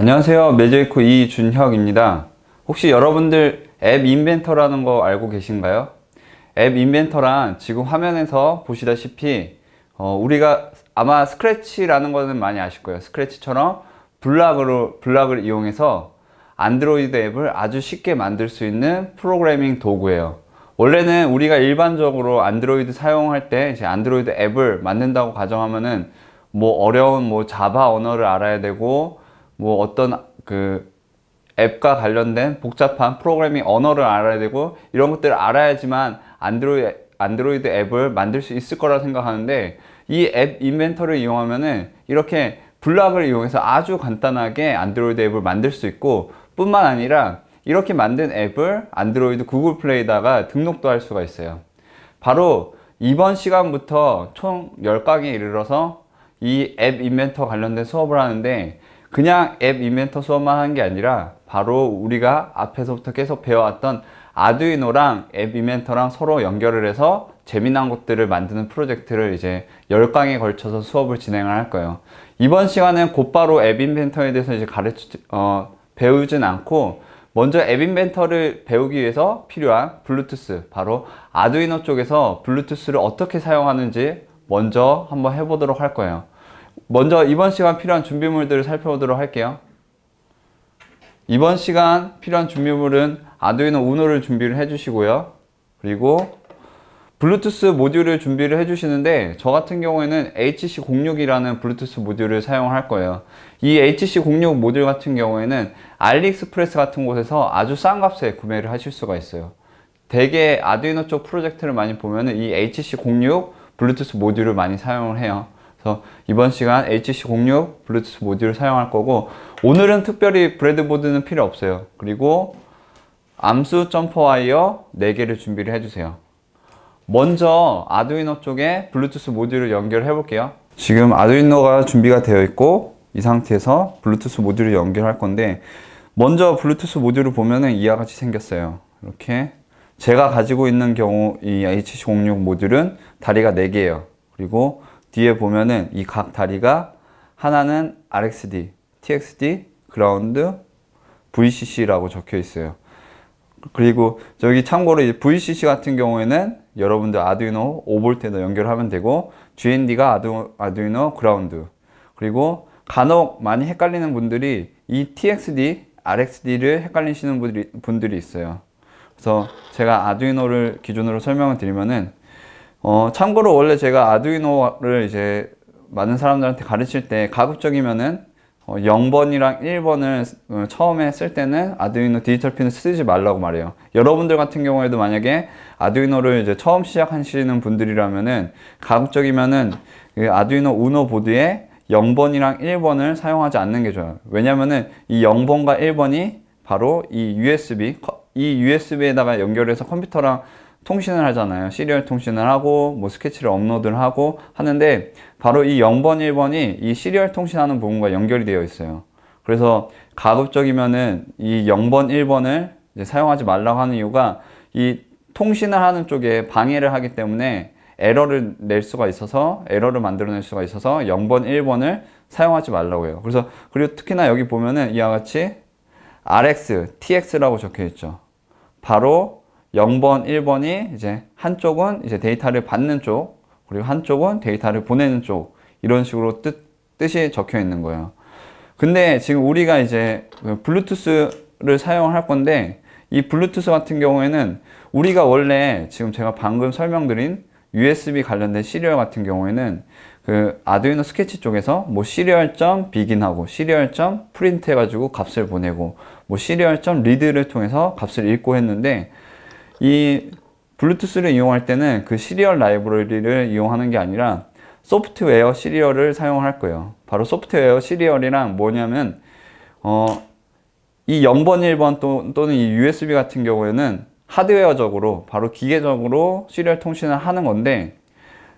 안녕하세요 매제이코 이준혁입니다 혹시 여러분들 앱 인벤터라는 거 알고 계신가요? 앱 인벤터란 지금 화면에서 보시다시피 어, 우리가 아마 스크래치라는 거는 많이 아실 거예요 스크래치처럼 블락으로, 블락을 이용해서 안드로이드 앱을 아주 쉽게 만들 수 있는 프로그래밍 도구예요 원래는 우리가 일반적으로 안드로이드 사용할 때 이제 안드로이드 앱을 만든다고 가정하면은 뭐 어려운 뭐 자바 언어를 알아야 되고 뭐 어떤 그 앱과 관련된 복잡한 프로그래밍 언어를 알아야 되고 이런 것들을 알아야지만 안드로이, 안드로이드 앱을 만들 수 있을 거라 생각하는데 이 앱 인벤터를 이용하면은 이렇게 블락을 이용해서 아주 간단하게 안드로이드 앱을 만들 수 있고 뿐만 아니라 이렇게 만든 앱을 안드로이드 구글 플레이다가 등록도 할 수가 있어요 바로 이번 시간부터 총 10강에 이르러서 이 앱 인벤터 관련된 수업을 하는데 그냥 앱 인벤터 수업만 한 게 아니라 바로 우리가 앞에서부터 계속 배워왔던 아두이노랑 앱 인벤터랑 서로 연결을 해서 재미난 것들을 만드는 프로젝트를 이제 10강에 걸쳐서 수업을 진행을 할 거예요. 이번 시간은 곧바로 앱 인벤터에 대해서 이제 가르쳐, 어, 배우진 않고 먼저 앱 인벤터를 배우기 위해서 필요한 블루투스, 바로 아두이노 쪽에서 블루투스를 어떻게 사용하는지 먼저 한번 해보도록 할 거예요. 먼저 이번 시간 필요한 준비물들을 살펴보도록 할게요. 이번 시간 필요한 준비물은 아두이노 우노를 준비를 해주시고요. 그리고 블루투스 모듈을 준비를 해주시는데 저 같은 경우에는 HC06이라는 블루투스 모듈을 사용할 거예요. 이 HC06 모듈 같은 경우에는 알리익스프레스 같은 곳에서 아주 싼 값에 구매를 하실 수가 있어요. 대개 아두이노 쪽 프로젝트를 많이 보면 이 HC06 블루투스 모듈을 많이 사용을 해요. 그래서 이번 시간 HC06 블루투스 모듈을 사용할 거고 오늘은 특별히 브레드보드는 필요 없어요. 그리고 암수 점퍼 와이어 4개를 준비를 해주세요. 먼저 아두이노 쪽에 블루투스 모듈을 연결해 볼게요. 지금 아두이노가 준비가 되어 있고 이 상태에서 블루투스 모듈을 연결할 건데 먼저 블루투스 모듈을 보면은 이와 같이 생겼어요. 이렇게 제가 가지고 있는 경우 이 H06 모듈은 다리가 4개예요. 그리고 뒤에 보면은 이 각 다리가 하나는 RXD, TXD, 그라운드, VCC라고 적혀 있어요. 그리고 저기 참고로 이제 VCC 같은 경우에는 여러분들 아두이노 5볼에도 연결하면 되고 GND가 아두, 아두이노 그라운드 그리고 간혹 많이 헷갈리는 분들이 이 TXD, RXD를 헷갈리시는 분들이, 분들이 있어요. 그래서 제가 아두이노를 기준으로 설명을 드리면은 어, 참고로 원래 제가 아두이노를 이제 많은 사람들한테 가르칠 때 가급적이면은 어, 0번이랑 1번을 어, 처음에 쓸 때는 아두이노 디지털 핀을 쓰지 말라고 말해요. 여러분들 같은 경우에도 만약에 아두이노를 이제 처음 시작하시는 분들이라면은 가급적이면은 그 아두이노 우노 보드에 0번이랑 1번을 사용하지 않는 게 좋아요. 왜냐면은 이 0번과 1번이 바로 이 USB 이 USB에다가 연결해서 컴퓨터랑 통신을 하잖아요. 시리얼 통신을 하고 뭐 스케치를 업로드를 하고 하는데 바로 이 0번, 1번이 이 시리얼 통신하는 부분과 연결이 되어 있어요. 그래서 가급적이면은 이 0번, 1번을 사용하지 말라고 하는 이유가 이 통신을 하는 쪽에 방해를 하기 때문에 에러를 낼 수가 있어서 에러를 만들어낼 수가 있어서 0번, 1번을 사용하지 말라고 해요. 그래서 그리고 특히나 여기 보면은 이와 같이 RX, TX라고 적혀 있죠. 바로 0번, 1번이 이제 한쪽은 이제 데이터를 받는 쪽, 그리고 한쪽은 데이터를 보내는 쪽, 이런 식으로 뜻, 뜻이 적혀 있는 거예요. 근데 지금 우리가 이제 그 블루투스를 사용할 건데, 이 블루투스 같은 경우에는 우리가 원래 지금 제가 방금 설명드린 USB 관련된 시리얼 같은 경우에는 그 아두이노 스케치 쪽에서 뭐 시리얼점 비긴하고 시리얼점 프린트 해가지고 값을 보내고 뭐 시리얼점 리드를 통해서 값을 읽고 했는데 이 블루투스를 이용할 때는 그 시리얼 라이브러리를 이용하는 게 아니라 소프트웨어 시리얼을 사용할 거예요. 바로 소프트웨어 시리얼이랑 뭐냐면 어, 이 0번, 1번 또, 또는 이 USB 같은 경우에는 하드웨어적으로 바로 기계적으로 시리얼 통신을 하는 건데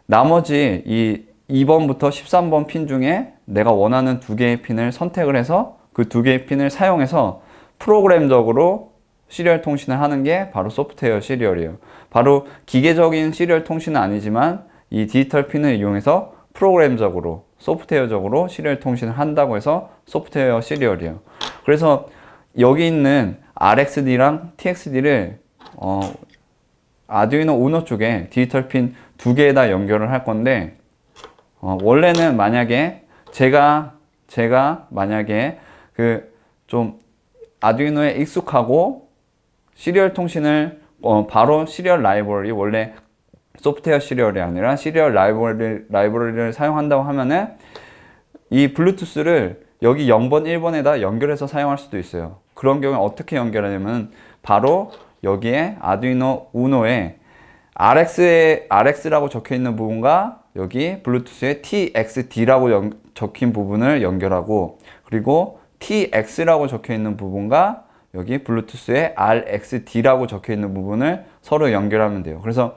나머지 이 2번부터 13번 핀 중에 내가 원하는 두 개의 핀을 선택을 해서 그 두 개의 핀을 사용해서 프로그램적으로 시리얼 통신을 하는 게 바로 소프트웨어 시리얼이에요. 바로 기계적인 시리얼 통신은 아니지만 이 디지털 핀을 이용해서 프로그램적으로 소프트웨어적으로 시리얼 통신을 한다고 해서 소프트웨어 시리얼이에요. 그래서 여기 있는 RXD랑 TXD를 어, 아두이노 우노 쪽에 디지털 핀 두 개에다 연결을 할 건데 어, 원래는 만약에 제가 제가 만약에 그 좀 아두이노에 익숙하고 시리얼 통신을 어, 바로 시리얼 라이브러리 원래 소프트웨어 시리얼이 아니라 시리얼 라이브러리, 라이브러리를 사용한다고 하면은 이 블루투스를 여기 0번 1번에다 연결해서 사용할 수도 있어요 그런 경우에 어떻게 연결하냐면 바로 여기에 아두이노 우노에 RX에, RX라고 적혀 있는 부분과 여기 블루투스에 TXD라고 연, 적힌 부분을 연결하고 그리고 TX라고 적혀 있는 부분과 여기 블루투스에 RXD라고 적혀 있는 부분을 서로 연결하면 돼요. 그래서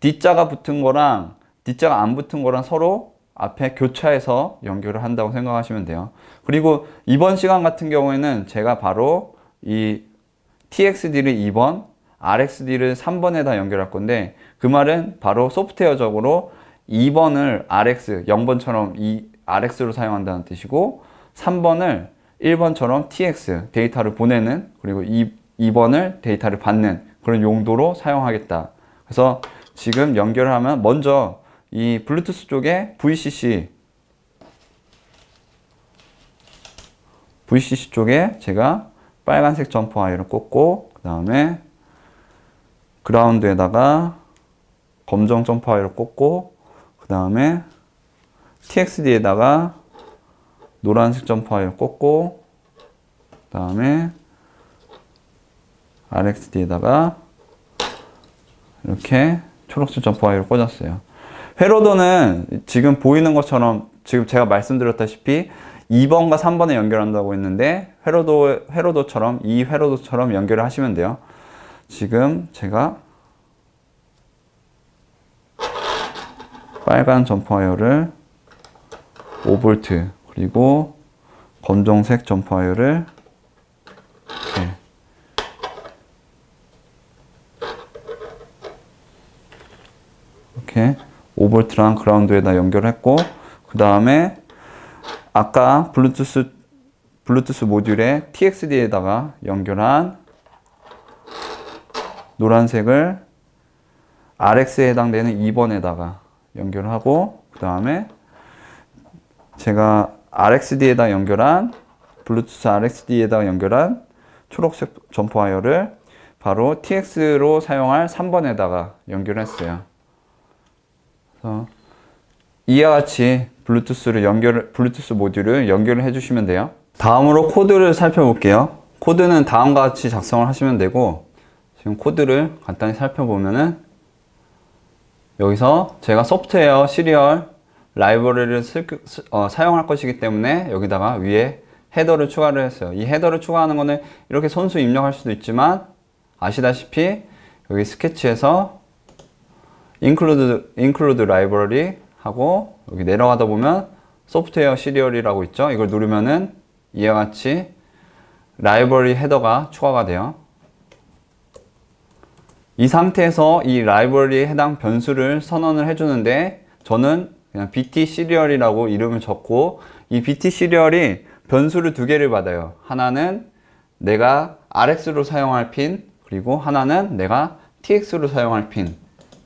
D자가 붙은 거랑 D자가 안 붙은 거랑 서로 앞에 교차해서 연결을 한다고 생각하시면 돼요. 그리고 이번 시간 같은 경우에는 제가 바로 이 TXD를 2번, RXD를 3번에다 연결할 건데 그 말은 바로 소프트웨어적으로 2번을 RX, 0번처럼 이 RX로 사용한다는 뜻이고 3번을 1번처럼 TX 데이터를 보내는 그리고 2, 2번을 데이터를 받는 그런 용도로 사용하겠다. 그래서 지금 연결을 하면 먼저 이 블루투스 쪽에 VCC VCC 쪽에 제가 빨간색 점프 와이를 꽂고 그 다음에 그라운드에다가 검정 점프 와이를 꽂고 그 다음에 TXD에다가 노란색 점퍼일 꽂고 그 다음에 RxD에다가 이렇게 초록색 점퍼 와이를 꽂았어요. 회로도는 지금 보이는 것처럼 지금 제가 말씀드렸다시피 2번과 3번에 연결한다고 했는데 회로도, 회로도처럼 이 회로도처럼 연결을 하시면 돼요. 지금 제가 빨간 점퍼 와이어를 5V 그리고 검정색 점퍼율을 이렇게 이렇게 5V랑 그라운드에다 연결했고 그 다음에 아까 블루투스 블루투스 모듈의 TXD에다가 연결한 노란색을 RX에 해당되는 2번에다가 연결하고 그 다음에 제가 RXD에다 연결한 블루투스 RXD에다 연결한 초록색 점프 와이어를 바로 TX로 사용할 3번에다가 연결했어요. 그래서 이와 같이 블루투스를 연결 블루투스 모듈을 연결을 해주시면 돼요. 다음으로 코드를 살펴볼게요. 코드는 다음과 같이 작성을 하시면 되고 지금 코드를 간단히 살펴보면은 여기서 제가 소프트웨어 시리얼 라이브러리를 쓸, 어, 사용할 것이기 때문에 여기다가 위에 헤더를 추가를 했어요. 이 헤더를 추가하는 거는 이렇게 선수 입력할 수도 있지만 아시다시피 여기 스케치에서 include, include library 하고 여기 내려가다 보면 소프트웨어 시리얼이라고 있죠. 이걸 누르면은 이와 같이 라이브러리 헤더가 추가가 돼요. 이 상태에서 이 라이브러리에 해당 변수를 선언을 해주는데 저는 그냥 BT 시리얼이라고 이름을 적고 이 BT 시리얼이 변수를 두 개를 받아요. 하나는 내가 RX로 사용할 핀 그리고 하나는 내가 TX로 사용할 핀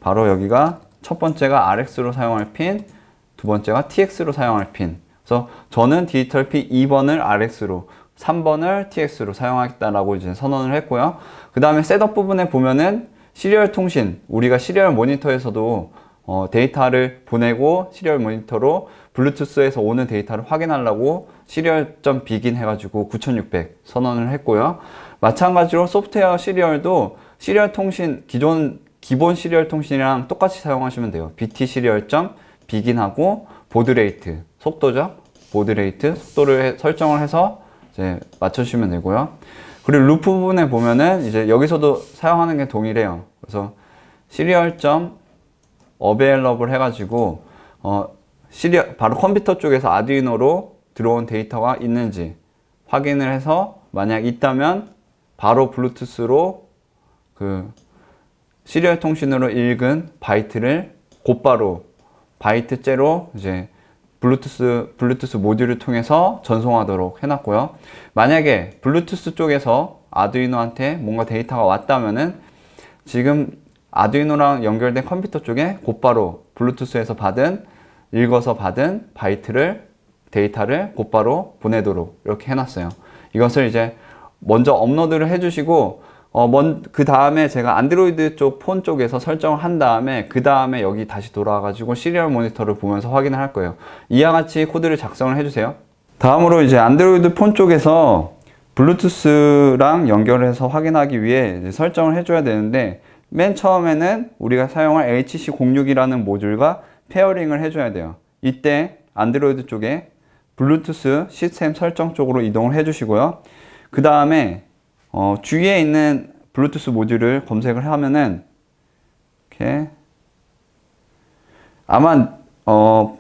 바로 여기가 첫 번째가 RX로 사용할 핀 두 번째가 TX로 사용할 핀 그래서 저는 디지털 P 2번을 RX로 3번을 TX로 사용하겠다라고 이제 선언을 했고요. 그 다음에 셋업 부분에 보면은 시리얼 통신 우리가 시리얼 모니터에서도 어, 데이터를 보내고 시리얼 모니터로 블루투스에서 오는 데이터를 확인하려고 시리얼.begin 해가지고 9600 선언을 했고요. 마찬가지로 소프트웨어 시리얼도 시리얼 통신 기존 기본 시리얼 통신이랑 똑같이 사용하시면 돼요. BT 시리얼.begin 하고 보드 레이트 속도죠. 보드 레이트 속도를 해, 설정을 해서 이제 맞춰주시면 되고요. 그리고 루프 부분에 보면은 이제 여기서도 사용하는 게 동일해요. 그래서 시리얼 점 어베일러블 해가지고 어, 시리 바로 컴퓨터 쪽에서 아두이노로 들어온 데이터가 있는지 확인을 해서 만약 있다면 바로 블루투스로 그 시리얼 통신으로 읽은 바이트를 곧바로 바이트째로 이제 블루투스 블루투스 모듈을 통해서 전송하도록 해놨고요. 만약에 블루투스 쪽에서 아두이노한테 뭔가 데이터가 왔다면은 지금 아두이노랑 연결된 컴퓨터 쪽에 곧바로 블루투스에서 받은 읽어서 받은 바이트를 데이터를 곧바로 보내도록 이렇게 해놨어요. 이것을 이제 먼저 업로드를 해주시고 어, 그 다음에 제가 안드로이드 쪽 폰 쪽에서 설정을 한 다음에 그 다음에 여기 다시 돌아와가지고 시리얼 모니터를 보면서 확인을 할 거예요. 이와 같이 코드를 작성을 해주세요. 다음으로 이제 안드로이드 폰 쪽에서 블루투스랑 연결해서 확인하기 위해 설정을 해줘야 되는데 맨 처음에는 우리가 사용할 HC06이라는 모듈과 페어링을 해줘야 돼요. 이때 안드로이드 쪽에 블루투스 시스템 설정 쪽으로 이동을 해주시고요. 그 다음에 어, 주위에 있는 블루투스 모듈을 검색을 하면은 이렇게 아마 어,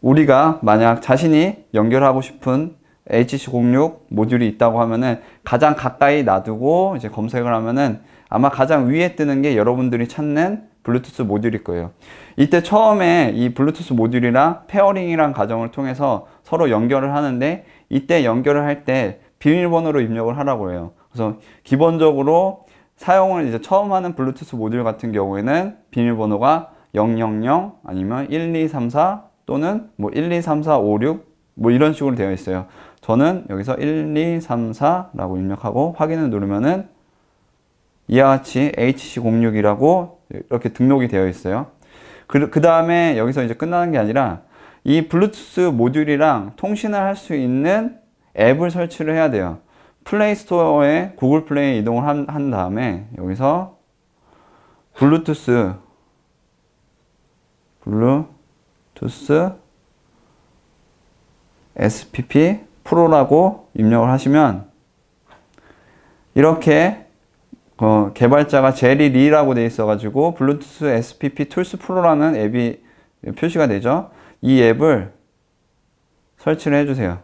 우리가 만약 자신이 연결하고 싶은 HC06 모듈이 있다고 하면은 가장 가까이 놔두고 이제 검색을 하면은 아마 가장 위에 뜨는 게 여러분들이 찾는 블루투스 모듈일 거예요. 이때 처음에 이 블루투스 모듈이랑 페어링이란 과정을 통해서 서로 연결을 하는데 이때 연결을 할 때 비밀번호로 입력을 하라고 해요. 그래서 기본적으로 사용을 이제 처음 하는 블루투스 모듈 같은 경우에는 비밀번호가 000 아니면 1234 또는 뭐 123456뭐 뭐 이런 식으로 되어 있어요. 저는 여기서 1234라고 입력하고 확인을 누르면은 이와 같이 HC06이라고 이렇게 등록이 되어 있어요. 그, 그 다음에 여기서 이제 끝나는 게 아니라 이 블루투스 모듈이랑 통신을 할 수 있는 앱을 설치를 해야 돼요. 플레이 스토어에 구글 플레이 이동을 한, 한 다음에 여기서 블루투스 블루투스 SPP 프로라고 입력을 하시면 이렇게 어, 개발자가 제리 리라고 되어 있어가지고 블루투스 SPP 툴스 프로라는 앱이 표시가 되죠. 이 앱을 설치를 해주세요.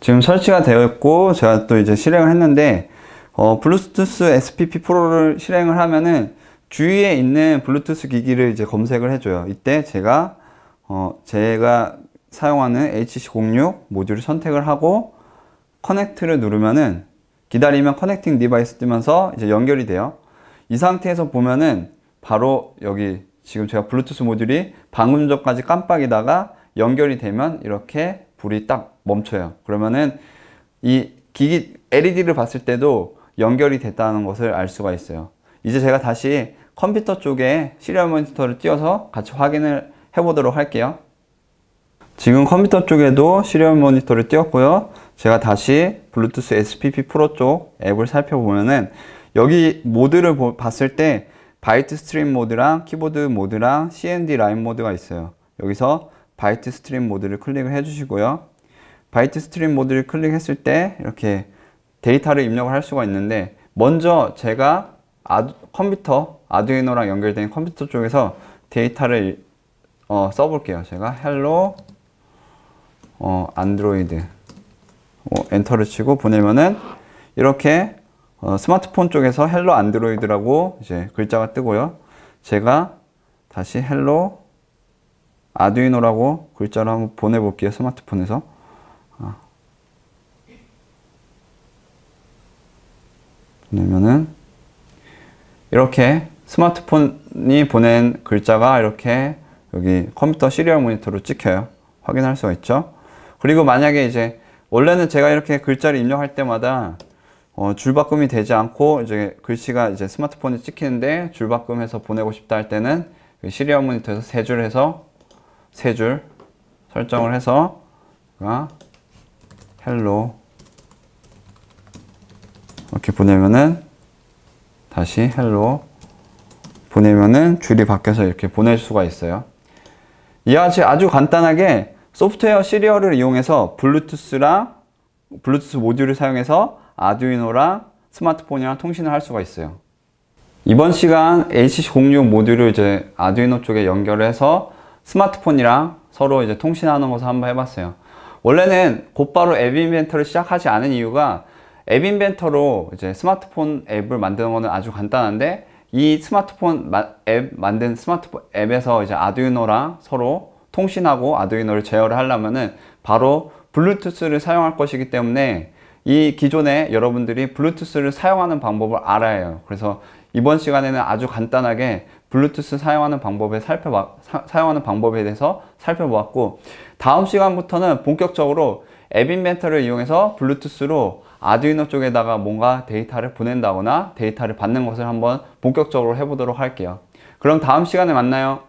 지금 설치가 되었고 제가 또 이제 실행을 했는데 어, 블루투스 SPP 프로를 실행을 하면은 주위에 있는 블루투스 기기를 이제 검색을 해줘요. 이때 제가 어, 제가 사용하는 HC06 모듈을 선택을 하고 커넥트를 누르면은 기다리면 커넥팅 디바이스 뜨면서 이제 연결이 돼요. 이 상태에서 보면은 바로 여기 지금 제가 블루투스 모듈이 방금 전까지 깜빡이다가 연결이 되면 이렇게 불이 딱 멈춰요. 그러면은 이 기기 LED를 봤을 때도 연결이 됐다는 것을 알 수가 있어요. 이제 제가 다시 컴퓨터 쪽에 시리얼 모니터를 띄워서 같이 확인을 해보도록 할게요. 지금 컴퓨터 쪽에도 시리얼 모니터를 띄웠고요. 제가 다시 블루투스 SPP 프로 쪽 앱을 살펴보면은 여기 모드를 봤을 때 바이트 스트림 모드랑 키보드 모드랑 CND 라인 모드가 있어요. 여기서 바이트 스트림 모드를 클릭을 해주시고요. 바이트 스트림 모드를 클릭했을 때 이렇게 데이터를 입력을 할 수가 있는데 먼저 제가 아두, 컴퓨터 아두이노랑 연결된 컴퓨터 쪽에서 데이터를 어, 써볼게요. 제가 h e 어, 안드로이드 어, 엔터를 치고 보내면은 이렇게 어, 스마트폰 쪽에서 헬로 안드로이드라고 이제 글자가 뜨고요. 제가 다시 헬로 아두이노라고 글자로 한번 보내볼게요. 스마트폰에서. 보내면은 아. 이렇게 스마트폰이 보낸 글자가 이렇게 여기 컴퓨터 시리얼 모니터로 찍혀요. 확인할 수가 있죠. 그리고 만약에 이제 원래는 제가 이렇게 글자를 입력할 때마다 어 줄바꿈이 되지 않고 이제 글씨가 이제 스마트폰에 찍히는데 줄바꿈해서 보내고 싶다 할 때는 그 시리얼 모니터에서 세 줄 해서 세줄 설정을 해서 헬로 이렇게 보내면은 다시 헬로 보내면은 줄이 바뀌어서 이렇게 보낼 수가 있어요 이와 같이 아주 간단하게 소프트웨어 시리얼을 이용해서 블루투스랑 블루투스 모듈을 사용해서 아두이노랑 스마트폰이랑 통신을 할 수가 있어요 이번 시간 HC06 모듈을 이제 아두이노 쪽에 연결해서 스마트폰이랑 서로 이제 통신하는 것을 한번 해봤어요 원래는 곧바로 앱 인벤터를 시작하지 않은 이유가 앱 인벤터로 이제 스마트폰 앱을 만드는 것은 아주 간단한데 이 스마트폰 앱 만든 스마트폰 앱에서 이제 아두이노랑 서로 통신하고 아두이노를 제어를 하려면은 바로 블루투스를 사용할 것이기 때문에 이 기존에 여러분들이 블루투스를 사용하는 방법을 알아야 해요 그래서 이번 시간에는 아주 간단하게 블루투스 사용하는 방법에 살펴봐 사, 용하는 방법에 대해서 살펴보았고 다음 시간부터는 본격적으로 앱 인벤터를 이용해서 블루투스로 아두이노 쪽에다가 뭔가 데이터를 보낸다거나 데이터를 받는 것을 한번 본격적으로 해보도록 할게요. 그럼 다음 시간에 만나요.